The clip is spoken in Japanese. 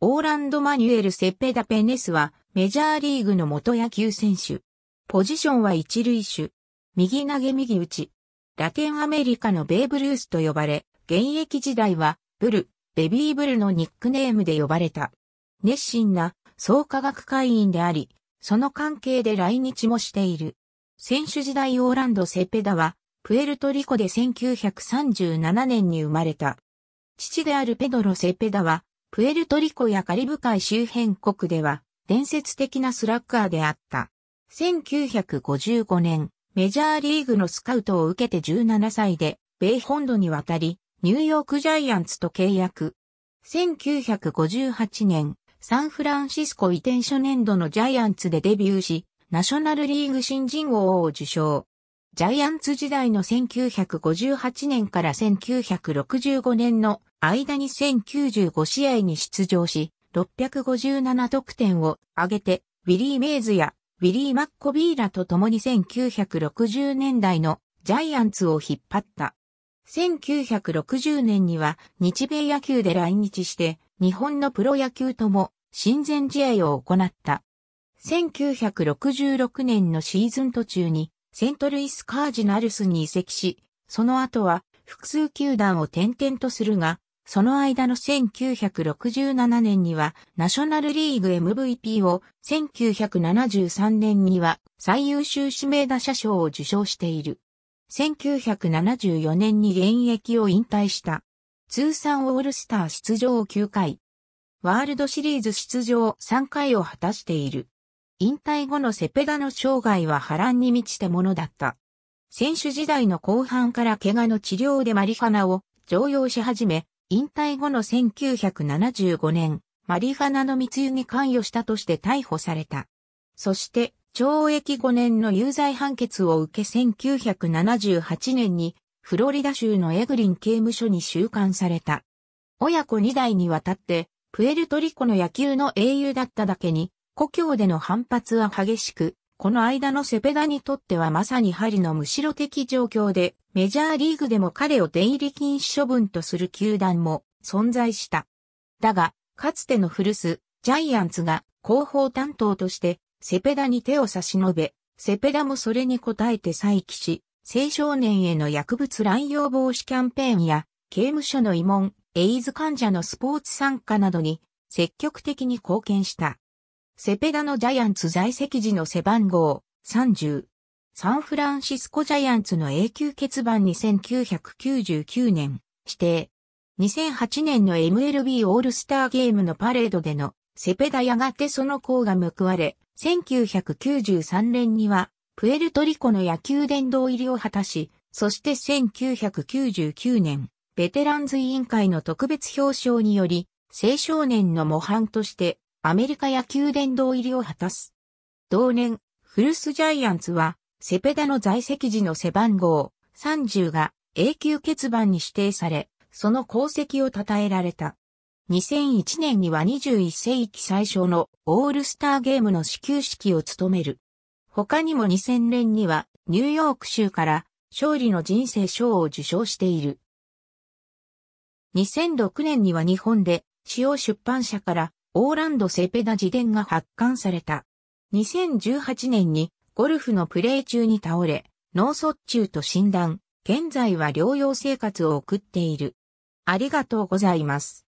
オーランド・マニュエル・セッペダ・ペネスはメジャーリーグの元野球選手。ポジションは一塁手。右投げ右打ち。ラテンアメリカのベーブ・ルースと呼ばれ、現役時代はブル、ベビーブルのニックネームで呼ばれた。熱心な創価学会員であり、その関係で来日もしている。選手時代オーランド・セッペダは、プエルトリコで1937年に生まれた。父であるペドロ・セッペダは、プエルトリコやカリブ海周辺国では伝説的なスラッガーであった。1955年、メジャーリーグのスカウトを受けて17歳で、米本土に渡り、ニューヨークジャイアンツと契約。1958年、サンフランシスコ移転初年度のジャイアンツでデビューし、ナショナルリーグ新人王を受賞。ジャイアンツ時代の1958年から1965年の間に1095試合に出場し、657得点を挙げて、ウィリー・メイズやウィリー・マッコビーラと共に1960年代のジャイアンツを引っ張った。1960年には日米野球で来日して日本のプロ野球とも親善試合を行った。1966年のシーズン途中にセントルイスカージナルスに移籍し、その後は複数球団を転々とするが、その間の1967年にはナショナルリーグ MVP を、1973年には最優秀指名打者賞を受賞している。1974年に現役を引退した。通算オールスター出場9回。ワールドシリーズ出場3回を果たしている。引退後のセペダの生涯は波乱に満ちたものだった。選手時代の後半から怪我の治療でマリファナを常用し始め、引退後の1975年、マリファナの密輸に関与したとして逮捕された。そして、懲役5年の有罪判決を受け1978年に、フロリダ州のエグリン刑務所に収監された。親子2代にわたって、プエルトリコの野球の英雄だっただけに、故郷での反発は激しく、この間のセペダにとってはまさに針のむしろ的状況で、メジャーリーグでも彼を出入り禁止処分とする球団も存在した。だが、かつての古巣、ジャイアンツが広報担当としてセペダに手を差し伸べ、セペダもそれに応えて再起し、青少年への薬物乱用防止キャンペーンや、刑務所の慰問、エイズ患者のスポーツ参加などに積極的に貢献した。セペダのジャイアンツ在籍時の背番号30。サンフランシスコジャイアンツの永久欠番1 9 9 9年指定。2008年の MLB オールスターゲームのパレードでのセペダやがてその功が報われ、1993年にはプエルトリコの野球殿堂入りを果たし、そして1999年、ベテランズ委員会の特別表彰により、青少年の模範としてアメリカ野球殿堂入りを果たす。同年、フルスジャイアンツは、セペダの在籍時の背番号30が永久欠番に指定され、その功績を称えられた。2001年には21世紀最小のオールスターゲームの始球式を務める。他にも2000年にはニューヨーク州から勝利の人生賞を受賞している。2006年には日本で使用出版社からオーランド・セペダ自伝が発刊された。2018年にゴルフのプレー中に倒れ、脳卒中と診断、現在は療養生活を送っている。ありがとうございます。